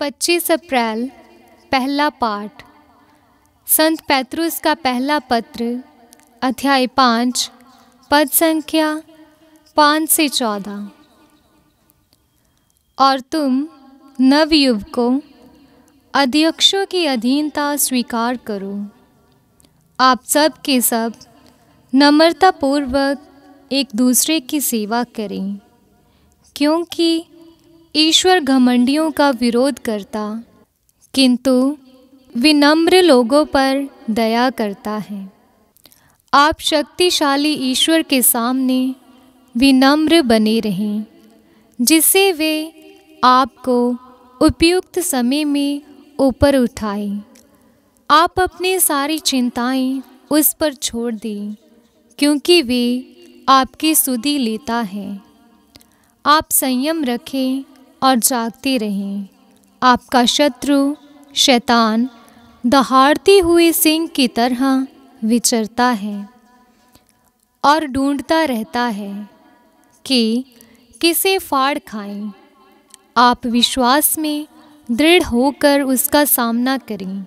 25 अप्रैल पहला पाठ संत पैतृस का पहला पत्र अध्याय पाँच पद संख्या पाँच से चौदह और तुम नवयुवकों अध्यक्षों की अधीनता स्वीकार करो आप सब के सब नम्रतापूर्वक एक दूसरे की सेवा करें क्योंकि ईश्वर घमंडियों का विरोध करता किंतु विनम्र लोगों पर दया करता है आप शक्तिशाली ईश्वर के सामने विनम्र बने रहें जिससे वे आपको उपयुक्त समय में ऊपर उठाए आप अपनी सारी चिंताएं उस पर छोड़ दें क्योंकि वे आपकी सुधी लेता है आप संयम रखें और जागते रहें आपका शत्रु शैतान दहाड़ती हुए सिंह की तरह विचरता है और ढूंढता रहता है कि किसे फाड़ खाएं आप विश्वास में दृढ़ होकर उसका सामना करें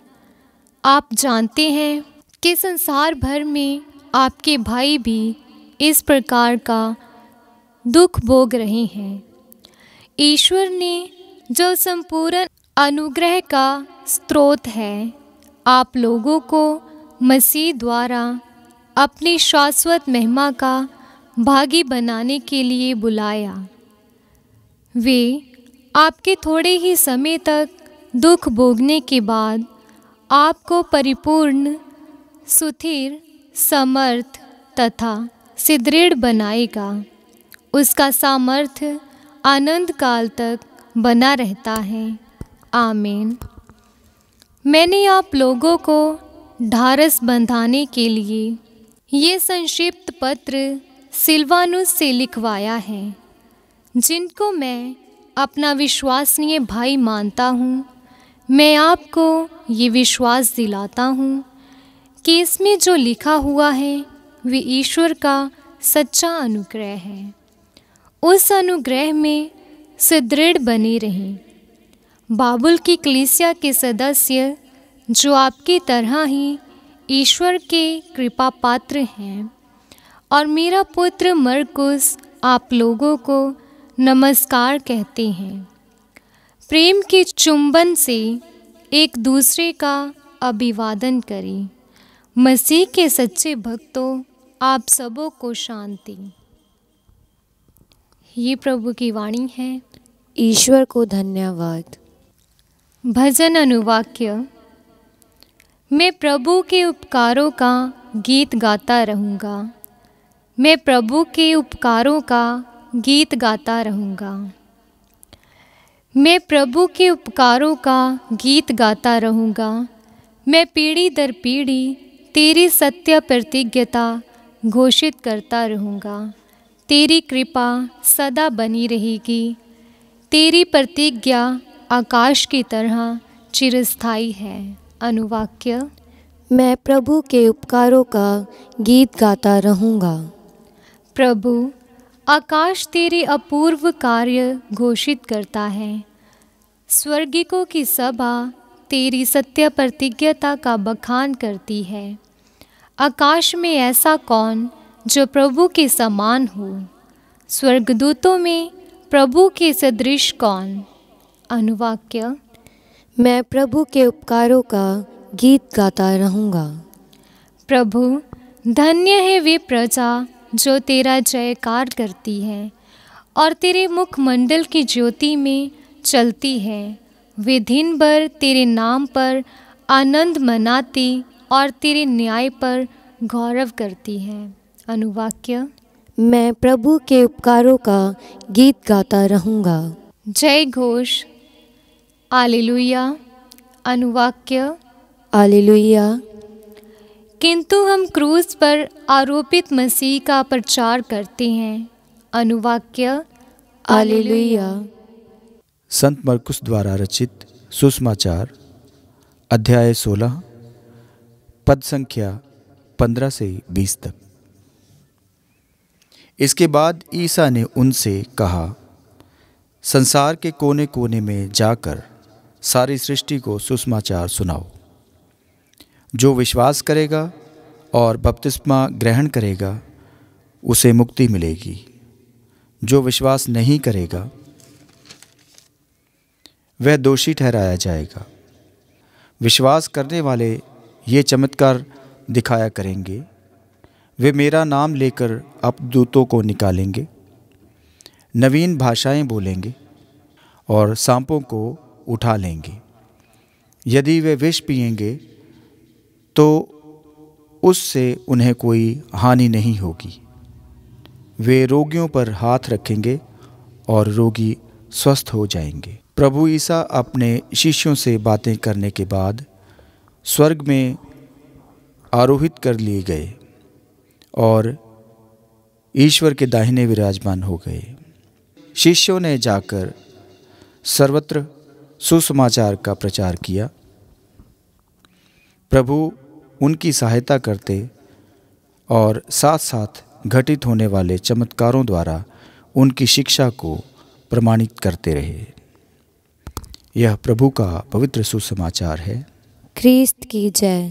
आप जानते हैं कि संसार भर में आपके भाई भी इस प्रकार का दुख भोग रहे हैं ईश्वर ने जो संपूर्ण अनुग्रह का स्रोत है आप लोगों को मसीह द्वारा अपनी शाश्वत महिमा का भागी बनाने के लिए बुलाया वे आपके थोड़े ही समय तक दुख भोगने के बाद आपको परिपूर्ण सुथिर समर्थ तथा सुदृढ़ बनाएगा उसका सामर्थ्य आनंद काल तक बना रहता है आमीन मैंने आप लोगों को ढारस बंधाने के लिए ये संक्षिप्त पत्र सिल्वानुस से लिखवाया है जिनको मैं अपना विश्वासनीय भाई मानता हूँ मैं आपको ये विश्वास दिलाता हूँ कि इसमें जो लिखा हुआ है वे ईश्वर का सच्चा अनुग्रह है उस अनुग्रह में सुदृढ़ बने रहें बाबुल की कलिसिया के सदस्य जो आपकी तरह ही ईश्वर के कृपा पात्र हैं और मेरा पुत्र मरकुस आप लोगों को नमस्कार कहते हैं प्रेम के चुंबन से एक दूसरे का अभिवादन करें मसीह के सच्चे भक्तों आप सबों को शांति ये प्रभु की वाणी है ईश्वर को धन्यवाद भजन अनुवाक्य मैं प्रभु के उपकारों का गीत गाता रहूँगा मैं प्रभु के उपकारों का गीत गाता रहूँगा मैं प्रभु के उपकारों का गीत गाता रहूँगा मैं पीढ़ी दर पीढ़ी तेरी सत्य प्रतिज्ञता घोषित करता रहूँगा तेरी कृपा सदा बनी रहेगी तेरी प्रतिज्ञा आकाश की तरह चिरस्थाई है अनुवाक्य मैं प्रभु के उपकारों का गीत गाता रहूँगा प्रभु आकाश तेरे अपूर्व कार्य घोषित करता है स्वर्गिकों की सभा तेरी सत्य प्रतिज्ञता का बखान करती है आकाश में ऐसा कौन जो प्रभु के समान हो स्वर्गदूतों में प्रभु के सदृश कौन अनुवाक्य मैं प्रभु के उपकारों का गीत गाता रहूँगा प्रभु धन्य है वे प्रजा जो तेरा जयकार करती है और तेरे मुखमंडल की ज्योति में चलती है वे दिन भर तेरे नाम पर आनंद मनाती और तेरे न्याय पर गौरव करती हैं अनुवाक्य मैं प्रभु के उपकारों का गीत गाता रहूँगा जय घोष आलिलुया अनुवाक्य आलिलुया किंतु हम क्रूज पर आरोपित मसीह का प्रचार करते हैं अनुवाक्य आलिलुया संत मरकुस द्वारा रचित सुषमाचार अध्याय 16 पद संख्या 15 से 20 तक इसके बाद ईसा ने उनसे कहा संसार के कोने कोने में जाकर सारी सृष्टि को सुषमाचार सुनाओ जो विश्वास करेगा और बपतिस्मा ग्रहण करेगा उसे मुक्ति मिलेगी जो विश्वास नहीं करेगा वह दोषी ठहराया जाएगा विश्वास करने वाले ये चमत्कार दिखाया करेंगे वे मेरा नाम लेकर अपदूतों को निकालेंगे नवीन भाषाएं बोलेंगे और सांपों को उठा लेंगे यदि वे विष पिएंगे तो उससे उन्हें कोई हानि नहीं होगी वे रोगियों पर हाथ रखेंगे और रोगी स्वस्थ हो जाएंगे प्रभु ईसा अपने शिष्यों से बातें करने के बाद स्वर्ग में आरोहित कर लिए गए और ईश्वर के दाहिने विराजमान हो गए शिष्यों ने जाकर सर्वत्र सुसमाचार का प्रचार किया प्रभु उनकी सहायता करते और साथ साथ घटित होने वाले चमत्कारों द्वारा उनकी शिक्षा को प्रमाणित करते रहे यह प्रभु का पवित्र सुसमाचार है ख्रीस्त की जय